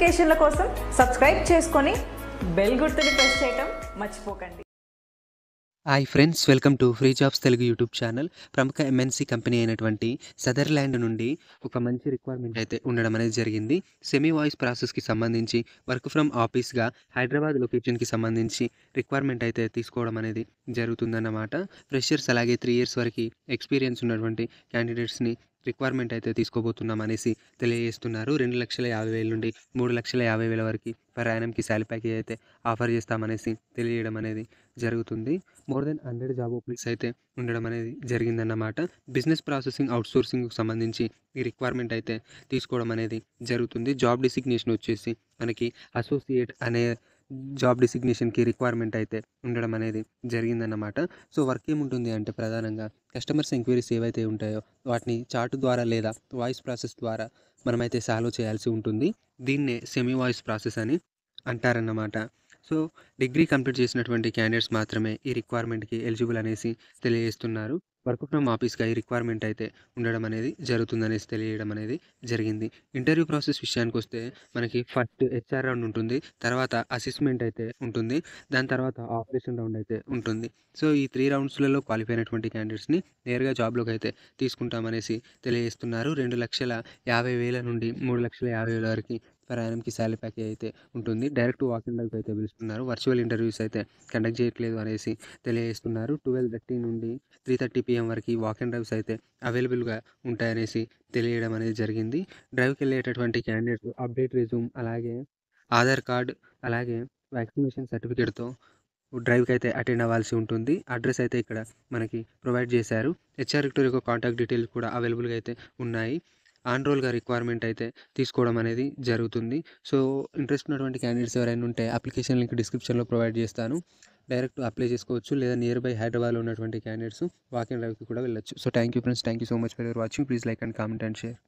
నోటిఫికేషన్ల కోసం సబ్స్క్రైబ్ చేసుకొని బెల్ గుర్తుని ప్రెస్ చేయటం మర్చిపోకండి hi friends welcome to free jobs Telugu YouTube channel ప్రముఖ ఎంఎన్సీ కంపెనీ అయినటువంటి సదర్ల్యాండ్ నుండి ఒక మంచి రిక్వైర్మెంట్ అయితే ఉండడం అనేది జరిగింది సెమీ వాయిస్ ప్రాసెస్కి సంబంధించి వర్క్ ఫ్రమ్ ఆఫీస్గా హైదరాబాద్ లొకేషన్కి సంబంధించి రిక్వైర్మెంట్ అయితే తీసుకోవడం అనేది జరుగుతుందన్నమాట ఫ్రెషర్స్ అలాగే త్రీ ఇయర్స్ వరకు ఎక్స్పీరియన్స్ ఉన్నటువంటి క్యాండిడేట్స్ని రిక్వైర్మెంట్ అయితే తీసుకోబోతున్నాం అనేసి తెలియజేస్తున్నారు రెండు లక్షల యాభై వేల నుండి మూడు లక్షల యాభై వేల వరకు ప్రయాణంకి శాలరీ ప్యాకేజ్ అయితే ఆఫర్ చేస్తామనేసి తెలియడం అనేది జరుగుతుంది more than hundred job openings అయితే ఉండడం అనేది జరిగిందన్నమాట బిజినెస్ ప్రాసెసింగ్ అవుట్సోర్సింగ్కి సంబంధించి ఈ రిక్వైర్మెంట్ అయితే తీసుకోవడం అనేది జరుగుతుంది జాబ్ డిసిగ్నేషన్ వచ్చేసి మనకి అసోసియేట్ అనే జాబ్ డిసిగ్నేషన్కి రిక్వైర్మెంట్ అయితే ఉండడం అనేది జరిగిందన్నమాట సో వర్క్ ఏముంటుంది అంటే ప్రధానంగా కస్టమర్స్ ఎంక్వైరీస్ ఏవైతే ఉంటాయో వాటిని చార్ట్ ద్వారా లేదా వాయిస్ ప్రాసెస్ ద్వారా మనమైతే సాల్వ్ చేయాల్సి ఉంటుంది దీన్నే సెమీ వాయిస్ ప్రాసెస్ అని అంటారన్నమాట సో డిగ్రీ కంప్లీట్ చేసినటువంటి క్యాండిడేట్స్ మాత్రమే ఈ రిక్వైర్మెంట్కి ఎలిజిబుల్ అనేసి తెలియజేస్తున్నారు వర్క్ ఫ్రమ్ ఆఫీస్కి రిక్వైర్మెంట్ అయితే ఉండడం అనేది జరుగుతుందనేసి తెలియడం అనేది జరిగింది ఇంటర్వ్యూ ప్రాసెస్ విషయానికి వస్తే మనకి ఫస్ట్ హెచ్ఆర్ రౌండ్ ఉంటుంది తర్వాత అసెస్మెంట్ అయితే ఉంటుంది దాని తర్వాత ఆపరేషన్ రౌండ్ అయితే ఉంటుంది సో ఈ త్రీ రౌండ్స్లలో క్వాలిఫై అయినటువంటి క్యాండిడేట్స్ని నేరుగా జాబ్లోకి అయితే తీసుకుంటామనేసి తెలియజేస్తున్నారు రెండు లక్షల యాభై వేల నుండి మూడు లక్షల యాభై వేల వరకు ప్రయాణంకి శాలరీ ప్యాకేజ్ అయితే ఉంటుంది డైరెక్ట్ వాకింగ్లకు అయితే పిలుస్తున్నారు వర్చువల్ ఇంటర్వ్యూస్ అయితే కండక్ట్ చేయట్లేదు అనేసి తెలియజేస్తున్నారు ట్వెల్వ్ థర్టీ నుండి త్రీ థర్టీ పిఎం వరకు వాక్ డ్రైవ్స్ అయితే అవైలబుల్గా ఉంటాయనేసి తెలియడం అనేది జరిగింది డ్రైవ్కి వెళ్ళేటటువంటి క్యాండిడేట్ అప్డేట్ రిజ్యూమ్ అలాగే ఆధార్ కార్డ్ అలాగే వ్యాక్సినేషన్ సర్టిఫికేట్తో డ్రైవ్కి అయితే అటెండ్ అవ్వాల్సి ఉంటుంది అడ్రస్ అయితే ఇక్కడ మనకి ప్రొవైడ్ చేశారు హెచ్ఆర్ విక్టోరియా కాంటాక్ట్ డీటెయిల్స్ కూడా అవైలబుల్గా అయితే ఉన్నాయి ఆన్రోల్గా రిక్వైర్మెంట్ అయితే తీసుకోవడం అనేది జరుగుతుంది సో ఇంట్రెస్ట్ ఉన్నటువంటి క్యాండిడేట్స్ ఎవరైనా ఉంటే అప్లికేషన్ లింక్ డిస్క్రిప్షన్లో ప్రొవైడ్ చేస్తాను డైరెక్ట్ అప్లై చేసుకోవచ్చు లేదా నియర్ బై హైదరాబాద్లో ఉన్నటువంటి క్యాండిడేట్స్ వాకింగ్ డ్రైవ్కి కూడా వెళ్ళచ్చు so thank you friends thank you so much for watching please like and comment and share